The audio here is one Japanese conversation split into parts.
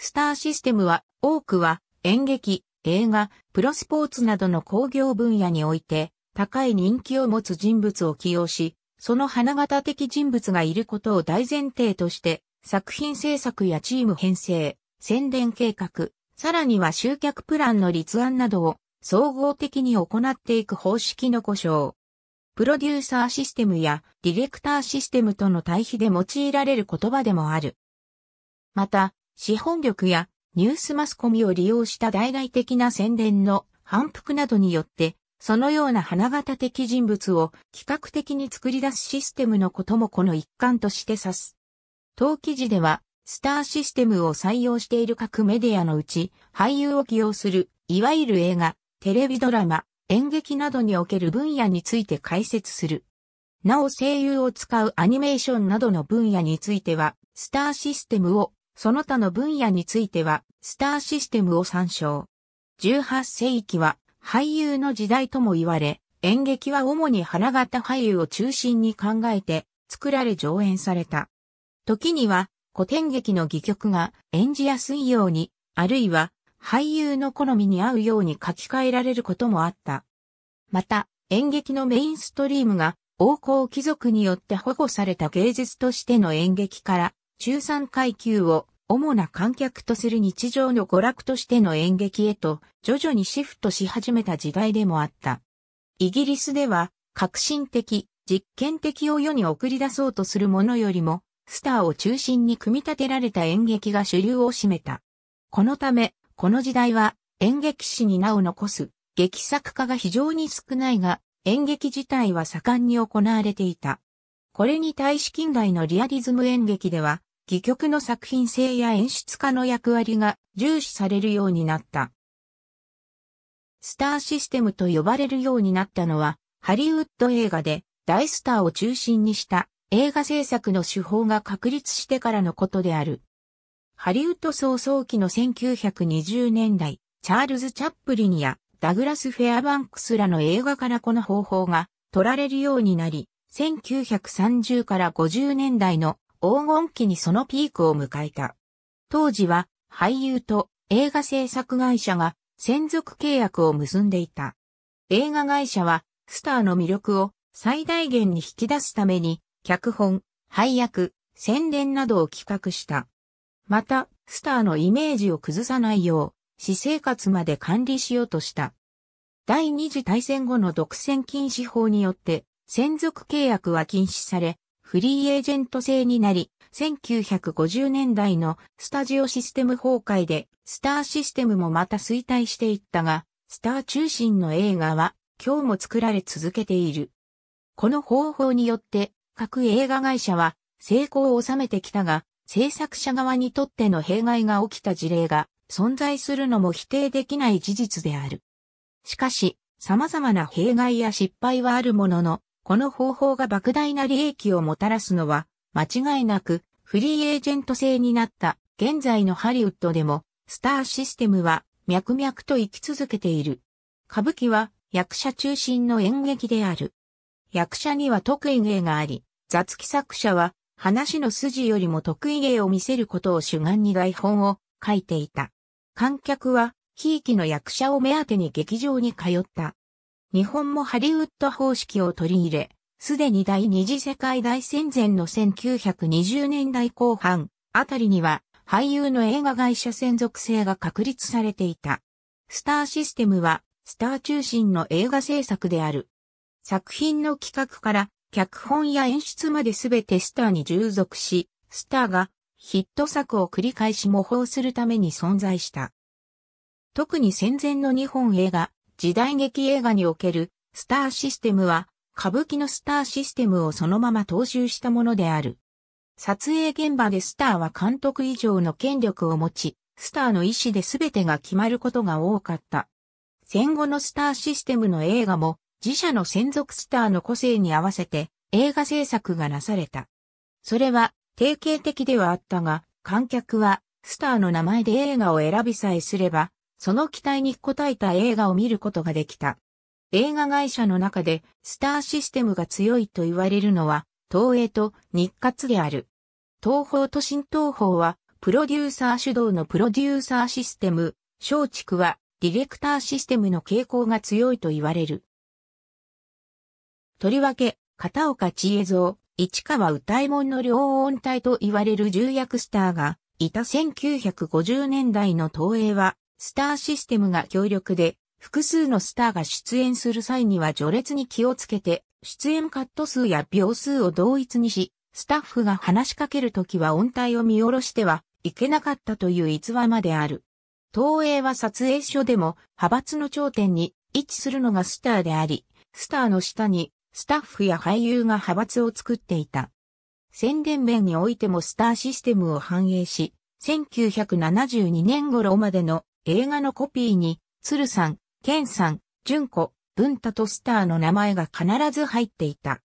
スターシステムは多くは演劇、映画、プロスポーツなどの工業分野において高い人気を持つ人物を起用し、その花形的人物がいることを大前提として作品制作やチーム編成、宣伝計画、さらには集客プランの立案などを総合的に行っていく方式の故障。プロデューサーシステムやディレクターシステムとの対比で用いられる言葉でもある。また、資本力やニュースマスコミを利用した大々的な宣伝の反復などによって、そのような花形的人物を企画的に作り出すシステムのこともこの一環として指す。当記事では、スターシステムを採用している各メディアのうち、俳優を起用する、いわゆる映画、テレビドラマ、演劇などにおける分野について解説する。なお声優を使うアニメーションなどの分野については、スターシステムをその他の分野については、スターシステムを参照。18世紀は俳優の時代とも言われ、演劇は主に花形俳優を中心に考えて作られ上演された。時には古典劇の戯曲が演じやすいように、あるいは俳優の好みに合うように書き換えられることもあった。また、演劇のメインストリームが王侯貴族によって保護された芸術としての演劇から中産階級を主な観客とする日常の娯楽としての演劇へと徐々にシフトし始めた時代でもあった。イギリスでは革新的、実験的を世に送り出そうとするものよりも、スターを中心に組み立てられた演劇が主流を占めた。このため、この時代は演劇史に名を残す劇作家が非常に少ないが、演劇自体は盛んに行われていた。これに対し近代のリアリズム演劇では、戯曲の作品性や演出家の役割が重視されるようになった。スターシステムと呼ばれるようになったのは、ハリウッド映画で大スターを中心にした映画制作の手法が確立してからのことである。ハリウッド早々期の1920年代、チャールズ・チャップリンやダグラス・フェアバンクスらの映画からこの方法が取られるようになり、1930から50年代の黄金期にそのピークを迎えた。当時は俳優と映画制作会社が専属契約を結んでいた。映画会社はスターの魅力を最大限に引き出すために脚本、配役、宣伝などを企画した。また、スターのイメージを崩さないよう、私生活まで管理しようとした。第二次大戦後の独占禁止法によって、専属契約は禁止され、フリーエージェント制になり、1950年代のスタジオシステム崩壊で、スターシステムもまた衰退していったが、スター中心の映画は今日も作られ続けている。この方法によって各映画会社は成功を収めてきたが、制作者側にとっての弊害が起きた事例が存在するのも否定できない事実である。しかし、様々な弊害や失敗はあるものの、この方法が莫大な利益をもたらすのは、間違いなく、フリーエージェント制になった現在のハリウッドでも、スターシステムは脈々と生き続けている。歌舞伎は役者中心の演劇である。役者には得意芸があり、雑記作者は話の筋よりも得意芸を見せることを主眼に台本を書いていた。観客は、ひいきの役者を目当てに劇場に通った。日本もハリウッド方式を取り入れ、すでに第二次世界大戦前の1920年代後半あたりには俳優の映画会社専属性が確立されていた。スターシステムはスター中心の映画制作である。作品の企画から脚本や演出まですべてスターに従属し、スターがヒット作を繰り返し模倣するために存在した。特に戦前の日本映画、時代劇映画におけるスターシステムは歌舞伎のスターシステムをそのまま踏襲したものである。撮影現場でスターは監督以上の権力を持ち、スターの意思で全てが決まることが多かった。戦後のスターシステムの映画も自社の専属スターの個性に合わせて映画制作がなされた。それは定型的ではあったが、観客はスターの名前で映画を選びさえすればその期待に応えた映画を見ることができた。映画会社の中でスターシステムが強いと言われるのは、東映と日活である。東方と新東方は、プロデューサー主導のプロデューサーシステム、松竹は、ディレクターシステムの傾向が強いと言われる。とりわけ、片岡千恵蔵、市川歌右衛門の両音体と言われる重役スターが、いた1950年代の東映は、スターシステムが強力で、複数のスターが出演する際には序列に気をつけて、出演カット数や秒数を同一にし、スタッフが話しかけるときは音体を見下ろしてはいけなかったという逸話まである。東映は撮影所でも派閥の頂点に位置するのがスターであり、スターの下にスタッフや俳優が派閥を作っていた。宣伝面においてもスターシステムを反映し、1972年頃までの映画のコピーに、鶴さん、健さん、純子、文太とスターの名前が必ず入っていた。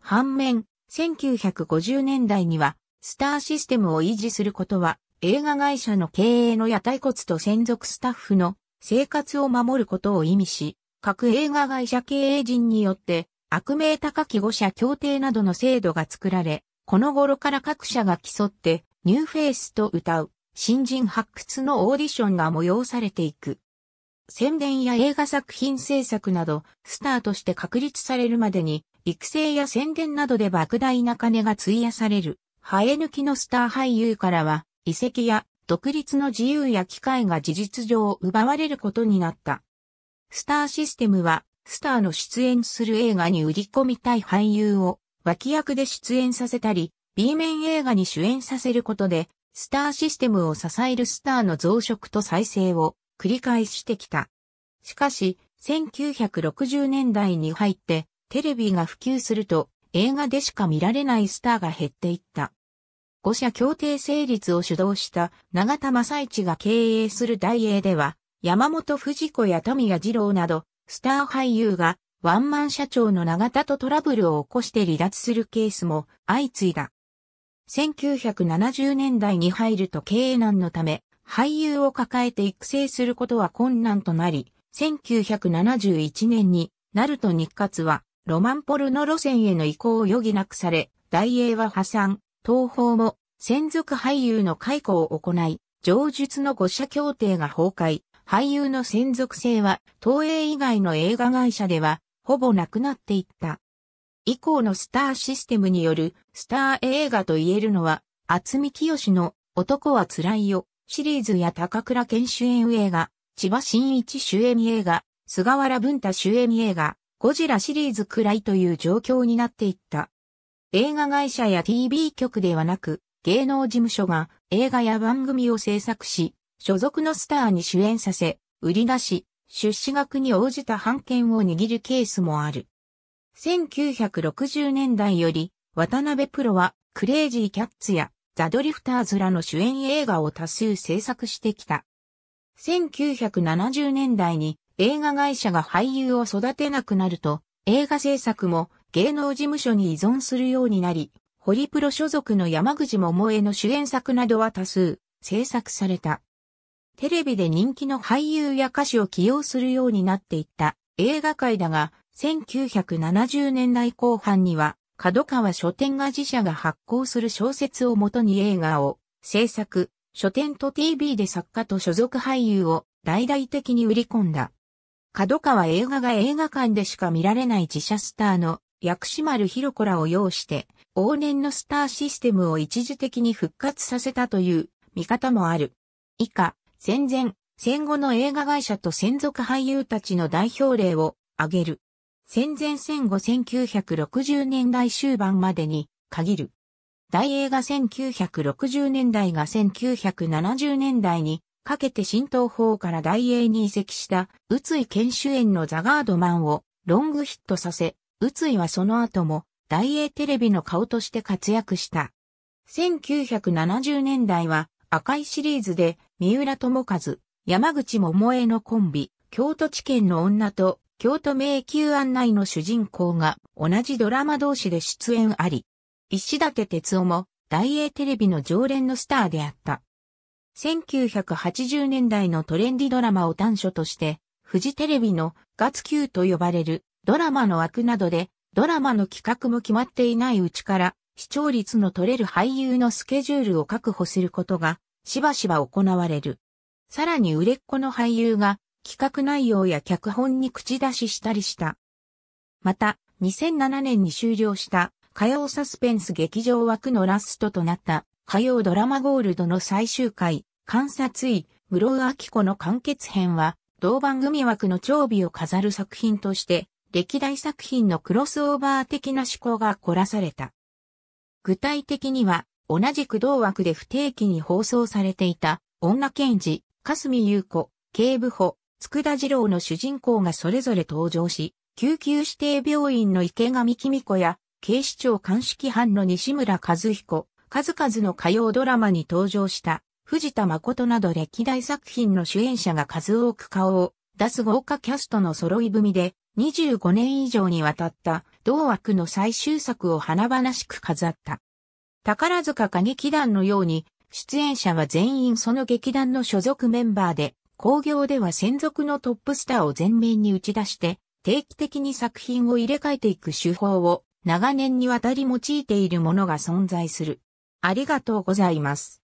反面、1950年代には、スターシステムを維持することは、映画会社の経営の屋台骨と専属スタッフの生活を守ることを意味し、各映画会社経営陣によって、悪名高き誤者協定などの制度が作られ、この頃から各社が競って、ニューフェイスと歌う。新人発掘のオーディションが催されていく。宣伝や映画作品制作など、スターとして確立されるまでに、育成や宣伝などで莫大な金が費やされる、生え抜きのスター俳優からは、遺跡や独立の自由や機会が事実上奪われることになった。スターシステムは、スターの出演する映画に売り込みたい俳優を脇役で出演させたり、B 面映画に主演させることで、スターシステムを支えるスターの増殖と再生を繰り返してきた。しかし、1960年代に入ってテレビが普及すると映画でしか見られないスターが減っていった。五社協定成立を主導した永田正一が経営する大英では、山本藤子や富谷二郎など、スター俳優がワンマン社長の永田とトラブルを起こして離脱するケースも相次いだ。1970年代に入ると経営難のため、俳優を抱えて育成することは困難となり、1971年になると日活は、ロマンポルの路線への移行を余儀なくされ、大英は破産、東方も専属俳優の解雇を行い、上述の五社協定が崩壊、俳優の専属性は東映以外の映画会社ではほぼなくなっていった。以降のスターシステムによるスター映画と言えるのは、厚み清の男は辛いよシリーズや高倉健主演映画、千葉真一主演映画、菅原文太主演映画、ゴジラシリーズくらいという状況になっていった。映画会社や TV 局ではなく、芸能事務所が映画や番組を制作し、所属のスターに主演させ、売り出し、出資額に応じた版権を握るケースもある。1960年代より、渡辺プロは、クレイジーキャッツや、ザ・ドリフターズらの主演映画を多数制作してきた。1970年代に映画会社が俳優を育てなくなると、映画制作も芸能事務所に依存するようになり、ホリプロ所属の山口桃江の主演作などは多数制作された。テレビで人気の俳優や歌手を起用するようになっていった映画界だが、1970年代後半には、角川書店が自社が発行する小説をもとに映画を制作、書店と TV で作家と所属俳優を大々的に売り込んだ。角川映画が映画館でしか見られない自社スターの薬師丸ひろ子らを擁して、往年のスターシステムを一時的に復活させたという見方もある。以下、戦前、戦後の映画会社と専属俳優たちの代表例を挙げる。戦前戦後1960年代終盤までに限る。大英が1960年代が1970年代にかけて新東方から大英に移籍した宇津井研修園のザガードマンをロングヒットさせ、宇津井はその後も大英テレビの顔として活躍した。1970年代は赤いシリーズで三浦智和、山口桃江のコンビ、京都地検の女と京都迷宮案内の主人公が同じドラマ同士で出演あり、石立哲夫も大英テレビの常連のスターであった。1980年代のトレンディドラマを短所として、フジテレビの月級と呼ばれるドラマの枠などで、ドラマの企画も決まっていないうちから視聴率の取れる俳優のスケジュールを確保することがしばしば行われる。さらに売れっ子の俳優が企画内容や脚本に口出ししたりした。また、2007年に終了した火曜サスペンス劇場枠のラストとなった火曜ドラマゴールドの最終回、観察医、室尾明子の完結編は、同番組枠の長尾を飾る作品として、歴代作品のクロスオーバー的な思考が凝らされた。具体的には、同じく同枠で不定期に放送されていた、女検事、霞優子、警部補、佃二郎の主人公がそれぞれ登場し、救急指定病院の池上公子や、警視庁鑑識班の西村和彦、数々の歌謡ドラマに登場した藤田誠など歴代作品の主演者が数多く顔を出す豪華キャストの揃い踏みで25年以上にわたった同枠の最終作を華々しく飾った。宝塚歌劇団のように出演者は全員その劇団の所属メンバーで工業では専属のトップスターを前面に打ち出して、定期的に作品を入れ替えていく手法を長年にわたり用いているものが存在する。ありがとうございます。